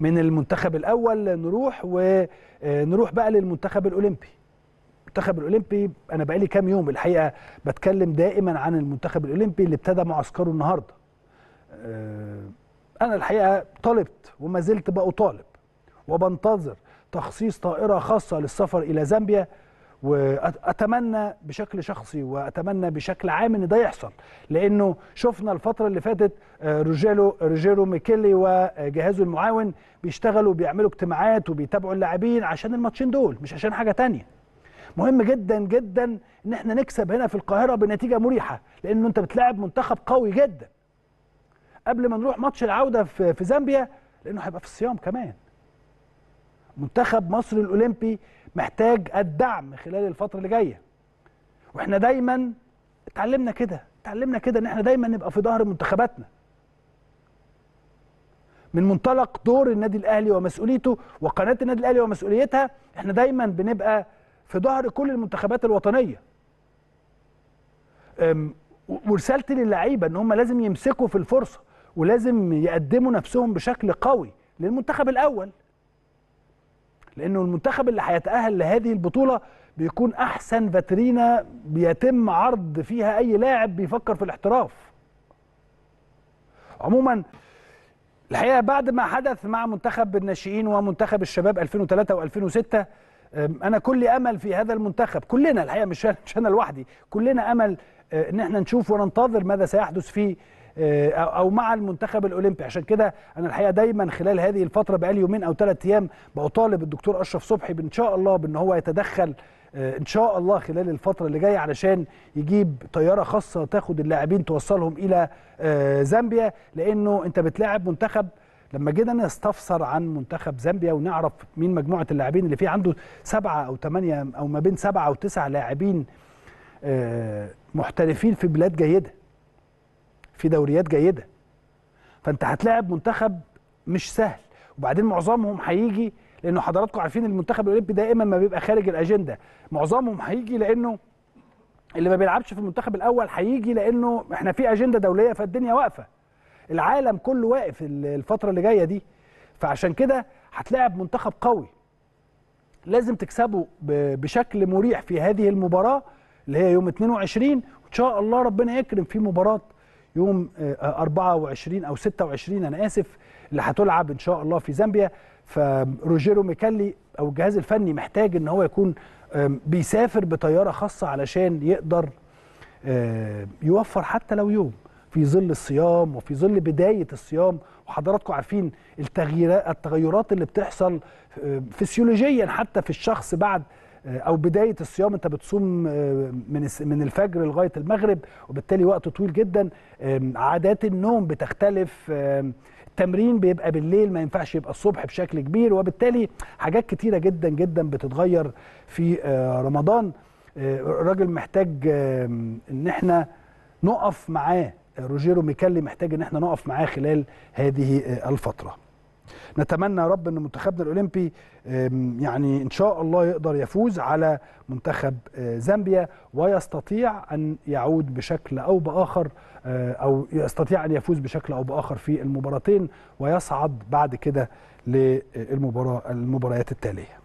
من المنتخب الاول نروح ونروح آه، بقى للمنتخب الاولمبي المنتخب الاولمبي انا بقالي كام يوم الحقيقه بتكلم دائما عن المنتخب الاولمبي اللي ابتدى معسكره النهارده آه، انا الحقيقه طالبت وما زلت بقى طالب وبنتظر تخصيص طائره خاصه للسفر الى زامبيا واتمنى بشكل شخصي واتمنى بشكل عام ان ده يحصل لانه شفنا الفتره اللي فاتت آه، روجيرو روجيرو ميكيلي وجهازه المعاون بيشتغلوا بيعملوا اجتماعات وبيتابعوا اللاعبين عشان الماتشين دول مش عشان حاجه تانية مهم جدا جدا ان احنا نكسب هنا في القاهره بنتيجه مريحه لانه انت بتلاعب منتخب قوي جدا قبل ما نروح ماتش العوده في زامبيا لانه هيبقى في الصيام كمان منتخب مصر الاولمبي محتاج الدعم خلال الفتره اللي جايه واحنا دايما اتعلمنا كده اتعلمنا كده ان احنا دايما نبقى في ظهر منتخباتنا من منطلق دور النادي الاهلي ومسؤوليته وقناه النادي الاهلي ومسؤوليتها احنا دايما بنبقى في ظهر كل المنتخبات الوطنيه ورسالتي للعيبه ان هم لازم يمسكوا في الفرصه ولازم يقدموا نفسهم بشكل قوي للمنتخب الاول لانه المنتخب اللي هيتاهل لهذه البطوله بيكون احسن فاترينا بيتم عرض فيها اي لاعب بيفكر في الاحتراف عموما الحقيقه بعد ما حدث مع منتخب الناشئين ومنتخب الشباب 2003 و2006 انا كل امل في هذا المنتخب كلنا الحقيقه مش مش انا لوحدي كلنا امل أه، ان احنا نشوف وننتظر ماذا سيحدث في آه، او مع المنتخب الاولمبي عشان كده انا الحقيقه دايما خلال هذه الفتره بقالي يومين او ثلاث ايام بطالب الدكتور اشرف صبحي بان شاء الله بان هو يتدخل آه، ان شاء الله خلال الفتره اللي جايه علشان يجيب طياره خاصه تاخد اللاعبين توصلهم الى آه، زامبيا لانه انت بتلاعب منتخب لما جينا نستفسر عن منتخب زامبيا ونعرف مين مجموعه اللاعبين اللي فيه عنده سبعه او ثمانيه او ما بين سبعه وتسع لاعبين محترفين في بلاد جيده في دوريات جيده فانت هتلاعب منتخب مش سهل وبعدين معظمهم هيجي لانه حضراتكم عارفين المنتخب الاولمبي دائما ما بيبقى خارج الاجنده معظمهم هيجي لانه اللي ما بيلعبش في المنتخب الاول هيجي لانه احنا في اجنده دوليه فالدنيا واقفه العالم كله واقف الفتره اللي جايه دي فعشان كده هتلاعب منتخب قوي لازم تكسبه بشكل مريح في هذه المباراه اللي هي يوم 22 وان شاء الله ربنا يكرم في مباراه يوم 24 آه، او 26 انا اسف اللي هتلعب ان شاء الله في زامبيا فروجيرو ميكالي او الجهاز الفني محتاج ان هو يكون بيسافر بطياره خاصه علشان يقدر آه، يوفر حتى لو يوم في ظل الصيام وفي ظل بدايه الصيام وحضراتكم عارفين التغييرات التغيرات اللي بتحصل فسيولوجيا حتى في الشخص بعد آه، او بدايه الصيام انت بتصوم آه، من من الفجر لغايه المغرب وبالتالي وقت طويل جدا عادات النوم بتختلف التمرين بيبقى بالليل ما ينفعش يبقى الصبح بشكل كبير وبالتالي حاجات كتيره جدا جدا بتتغير في آه، رمضان الراجل محتاج ان احنا نقف معاه روجيرو ميكالي محتاج ان احنا نقف معاه خلال هذه الفتره نتمنى يا رب ان منتخبنا الاولمبي يعني ان شاء الله يقدر يفوز على منتخب آه، زامبيا ويستطيع ان يعود بشكل او باخر آه، او يستطيع ان يفوز بشكل او باخر في المباراتين ويصعد بعد كده للمباراه المباريات التاليه